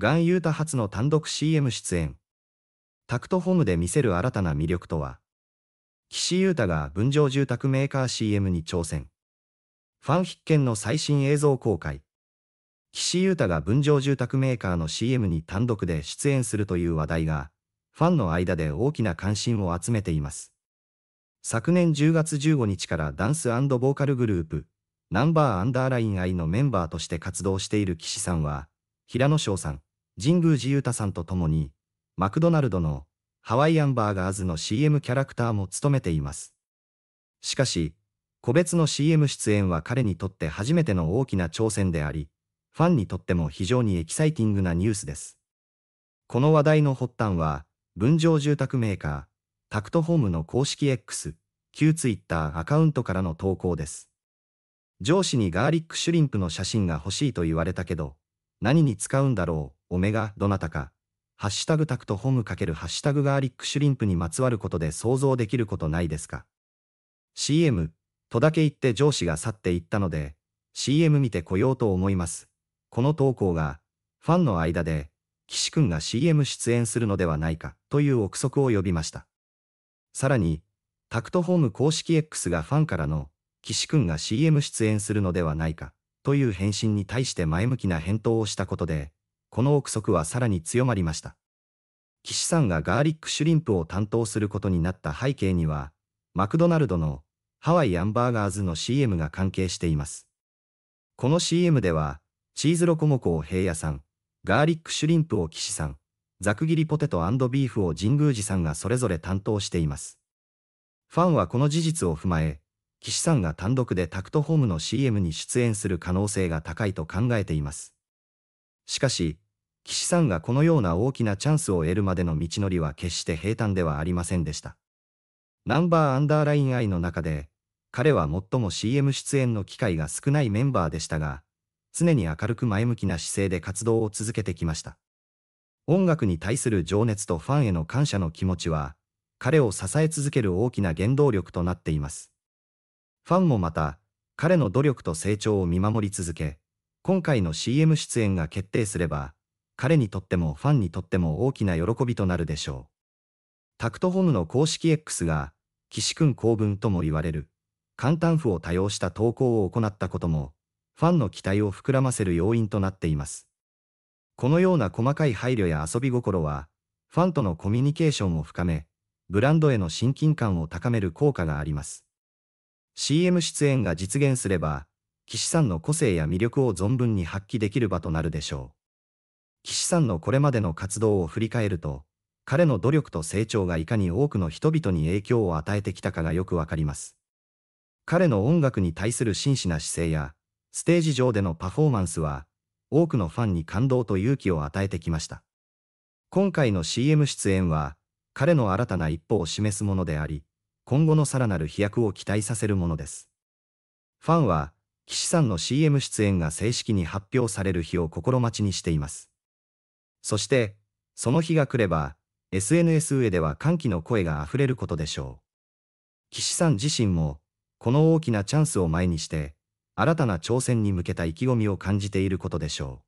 ガン・ユータ初の単独 CM 出演。タクトホームで見せる新たな魅力とは岸ユータが分譲住宅メーカー CM に挑戦。ファン必見の最新映像公開。岸ユータが分譲住宅メーカーの CM に単独で出演するという話題が、ファンの間で大きな関心を集めています。昨年10月15日からダンスボーカルグループ、ナンバーアンダーライン愛のメンバーとして活動している岸さんは、平野翔さん、神宮寺勇太さんと共に、マクドナルドのハワイアンバーガーズの CM キャラクターも務めています。しかし、個別の CM 出演は彼にとって初めての大きな挑戦であり、ファンにとっても非常にエキサイティングなニュースです。この話題の発端は、分譲住宅メーカー、タクトホームの公式 X、旧 Twitter アカウントからの投稿です。上司にガーリックシュリンプの写真が欲しいと言われたけど、何に使うんだろう、オメガ、どなたか。ハッシュタグタクトホームかけるハッシュタグガーリックシュリンプにまつわることで想像できることないですか ?CM、とだけ言って上司が去っていったので、CM 見てこようと思います。この投稿が、ファンの間で、岸くんが CM 出演するのではないか、という憶測を呼びました。さらに、タクトホーム公式 X がファンからの、岸くんが CM 出演するのではないか、という返信に対して前向きな返答をしたことで、この憶測はさらに強まりました。岸さんがガーリックシュリンプを担当することになった背景には、マクドナルドのハワイアンバーガーズの CM が関係しています。この CM では、チーズロコモコを平野さん、ガーリックシュリンプを岸さん、ざく切りポテトビーフを神宮寺さんがそれぞれ担当しています。ファンはこの事実を踏まえ、岸さんが単独でタクトホームの CM に出演する可能性が高いと考えています。しかし、岸さんがこのような大きなチャンスを得るまでの道のりは決して平坦ではありませんでした。ナンバーアンダーラインイの中で、彼は最も CM 出演の機会が少ないメンバーでしたが、常に明るく前向きな姿勢で活動を続けてきました。音楽に対する情熱とファンへの感謝の気持ちは、彼を支え続ける大きな原動力となっています。ファンもまた、彼の努力と成長を見守り続け、今回の CM 出演が決定すれば、彼にとってもファンにとっても大きな喜びとなるでしょう。タクトホムの公式 X が、岸君公文とも言われる、簡単譜を多用した投稿を行ったことも、ファンの期待を膨らませる要因となっています。このような細かい配慮や遊び心は、ファンとのコミュニケーションを深め、ブランドへの親近感を高める効果があります。CM 出演が実現すれば、岸さんの個性や魅力を存分に発揮できる場となるでしょう。岸さんのこれまでの活動を振り返ると、彼の努力と成長がいかに多くの人々に影響を与えてきたかがよくわかります。彼の音楽に対する真摯な姿勢や、ステージ上でのパフォーマンスは、多くのファンに感動と勇気を与えてきました。今回の CM 出演は、彼の新たな一歩を示すものであり、今後のさらなる飛躍を期待させるものです。ファンは、岸さんの CM 出演が正式に発表される日を心待ちにしています。そして、その日が来れば、SNS 上では歓喜の声が溢れることでしょう。岸さん自身も、この大きなチャンスを前にして、新たな挑戦に向けた意気込みを感じていることでしょう。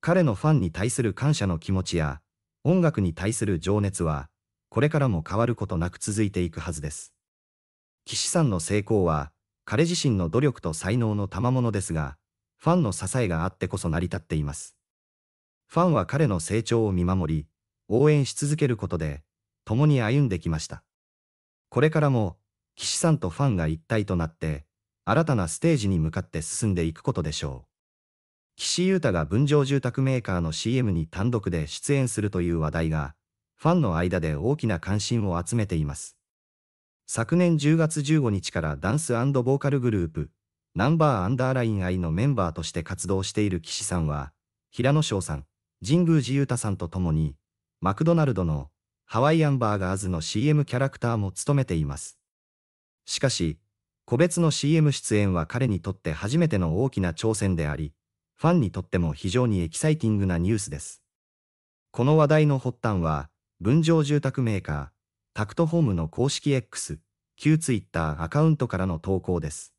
彼のファンに対する感謝の気持ちや、音楽に対する情熱は、これからも変わることなく続いていくはずです。岸さんの成功は、彼自身の努力と才能の賜物ですが、ファンの支えがあってこそ成り立っています。ファンは彼の成長を見守り、応援し続けることで、共に歩んできました。これからも、岸さんとファンが一体となって、新たなステージに向かって進んでいくことでしょう。岸優太が分譲住宅メーカーの CM に単独で出演するという話題が、ファンの間で大きな関心を集めています。昨年10月15日からダンスボーカルグループ、ナンバーアンダーライン愛のメンバーとして活動している岸さんは、平野翔さん、神宮寺勇太さんと共に、マクドナルドのハワイアンバーガーズの CM キャラクターも務めています。しかし、個別の CM 出演は彼にとって初めての大きな挑戦であり、ファンにとっても非常にエキサイティングなニュースです。この話題の発端は、分譲住宅メーカー、タクトホームの公式 X、旧ツイッターアカウントからの投稿です。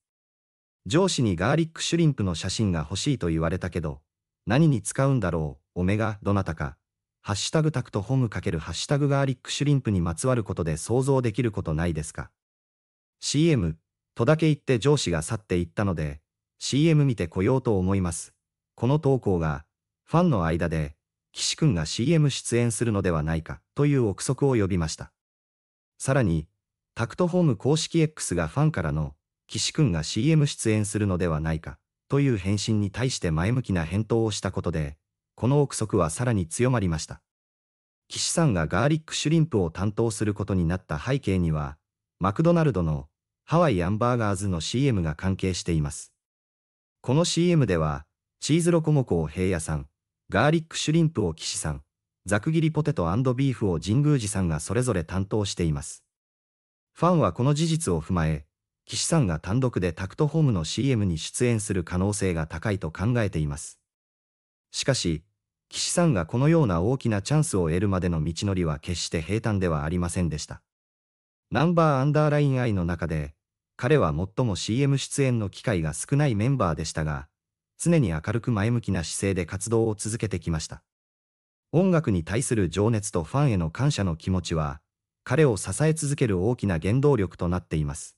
上司にガーリックシュリンプの写真が欲しいと言われたけど、何に使うんだろう、オメガ、どなたか。ハッシュタグタクトホーム×ハッシュタグガーリックシュリンプにまつわることで想像できることないですか ?CM、とだけ言って上司が去っていったので、CM 見てこようと思います。この投稿が、ファンの間で、岸くんが CM 出演するのではないかという憶測を呼びました。さらに、タクトホーム公式 X がファンからの岸くんが CM 出演するのではないかという返信に対して前向きな返答をしたことで、この憶測はさらに強まりました。岸さんがガーリックシュリンプを担当することになった背景には、マクドナルドのハワイアンバーガーズの CM が関係しています。この CM では、チーズロコモコを平野さん、ガーリックシュリンプを岸さん、ざく切りポテトビーフを神宮寺さんがそれぞれ担当しています。ファンはこの事実を踏まえ、岸さんが単独でタクトホームの CM に出演する可能性が高いと考えています。しかし、岸さんがこのような大きなチャンスを得るまでの道のりは決して平坦ではありませんでした。ナンバーアンダーライン愛の中で、彼は最も CM 出演の機会が少ないメンバーでしたが、常に明るく前向きな姿勢で活動を続けてきました。音楽に対する情熱とファンへの感謝の気持ちは、彼を支え続ける大きな原動力となっています。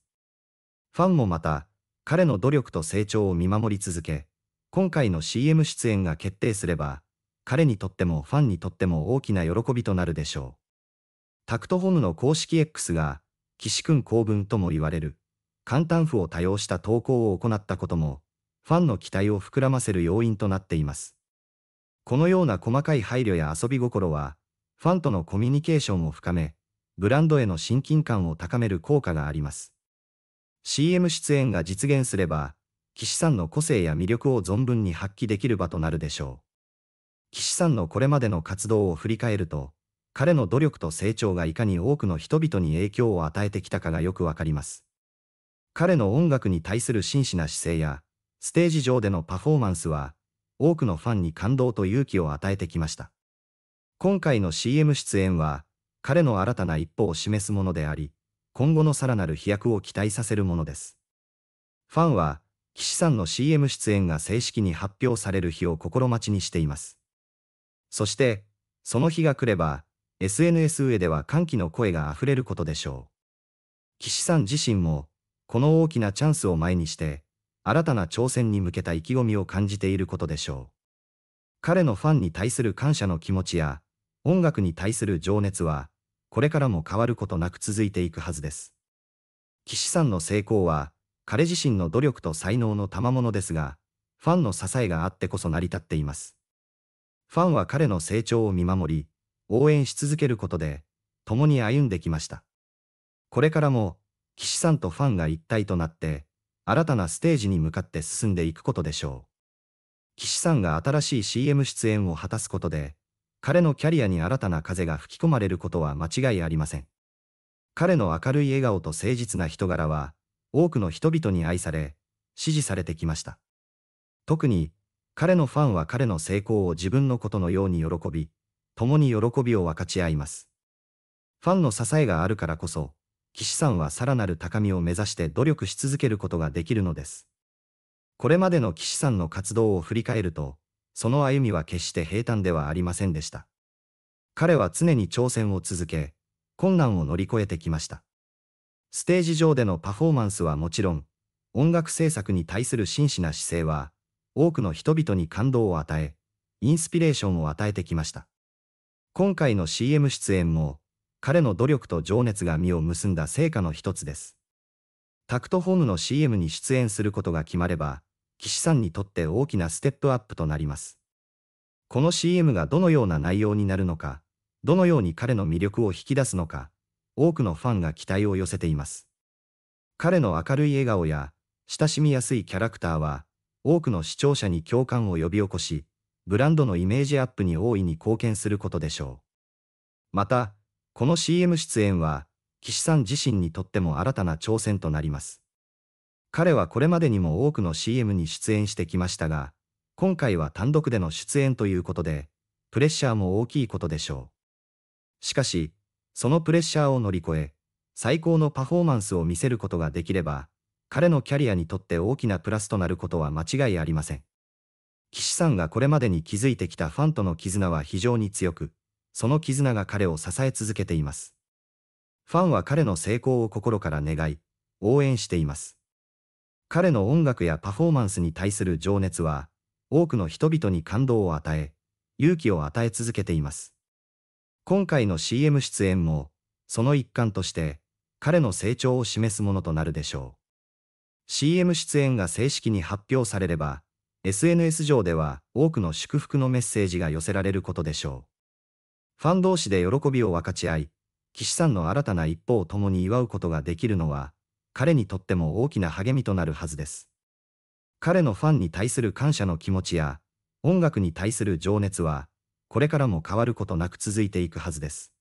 ファンもまた、彼の努力と成長を見守り続け、今回の CM 出演が決定すれば、彼にとってもファンにとっても大きな喜びとなるでしょう。タクトホームの公式 X が、岸くん公文とも言われる、簡単譜を多用した投稿を行ったことも、ファンの期待を膨らませる要因となっています。このような細かい配慮や遊び心は、ファンとのコミュニケーションを深め、ブランドへの親近感を高める効果があります。CM 出演が実現すれば、岸さんの個性や魅力を存分に発揮できる場となるでしょう。岸さんのこれまでの活動を振り返ると、彼の努力と成長がいかに多くの人々に影響を与えてきたかがよくわかります。彼の音楽に対する真摯な姿勢や、ステージ上でのパフォーマンスは、多くのファンに感動と勇気を与えてきました。今回の CM 出演は、彼の新たな一歩を示すものであり、今後のさらなる飛躍を期待させるものです。ファンは、岸さんの CM 出演が正式に発表される日を心待ちにしています。そして、その日が来れば、SNS 上では歓喜の声が溢れることでしょう。岸さん自身も、この大きなチャンスを前にして、新たな挑戦に向けた意気込みを感じていることでしょう。彼のファンに対する感謝の気持ちや、音楽に対する情熱は、これからも変わることなく続いていくはずです。岸さんの成功は、彼自身の努力と才能の賜物ですが、ファンの支えがあってこそ成り立っています。ファンは彼の成長を見守り、応援し続けることで、共に歩んできました。これからも、岸さんとファンが一体となって、新たなステージに向かって進んでいくことでしょう。岸さんが新しい CM 出演を果たすことで、彼のキャリアに新たな風が吹き込まれることは間違いありません。彼の明るい笑顔と誠実な人柄は、多くの人々に愛され、支持されてきました。特に、彼のファンは彼の成功を自分のことのように喜び、共に喜びを分かち合います。ファンの支えがあるからこそ、岸さんはさらなる高みを目指して努力し続けることができるのです。これまでの岸さんの活動を振り返ると、その歩みは決して平坦ではありませんでした。彼は常に挑戦を続け、困難を乗り越えてきました。ステージ上でのパフォーマンスはもちろん、音楽制作に対する真摯な姿勢は、多くの人々に感動を与え、インスピレーションを与えてきました。今回の CM 出演も、彼の努力と情熱が実を結んだ成果の一つです。タクトホームの CM に出演することが決まれば、岸さんにとって大きなステップアップとなります。この CM がどのような内容になるのか、どのように彼の魅力を引き出すのか、多くのファンが期待を寄せています。彼の明るい笑顔や、親しみやすいキャラクターは、多くの視聴者に共感を呼び起こし、ブランドのイメージアップに大いに貢献することでしょう。また、この CM 出演は、岸さん自身にとっても新たな挑戦となります。彼はこれまでにも多くの CM に出演してきましたが、今回は単独での出演ということで、プレッシャーも大きいことでしょう。しかし、そのプレッシャーを乗り越え、最高のパフォーマンスを見せることができれば、彼のキャリアにとって大きなプラスとなることは間違いありません。岸さんがこれまでに築いてきたファンとの絆は非常に強く、その絆が彼を支え続けています。ファンは彼の成功を心から願い、応援しています。彼の音楽やパフォーマンスに対する情熱は、多くの人々に感動を与え、勇気を与え続けています。今回の CM 出演も、その一環として、彼の成長を示すものとなるでしょう。CM 出演が正式に発表されれば、SNS 上では多くの祝福のメッセージが寄せられることでしょう。ファン同士で喜びを分かち合い、岸さんの新たな一歩を共に祝うことができるのは、彼にとっても大きな励みとなるはずです。彼のファンに対する感謝の気持ちや、音楽に対する情熱は、これからも変わることなく続いていくはずです。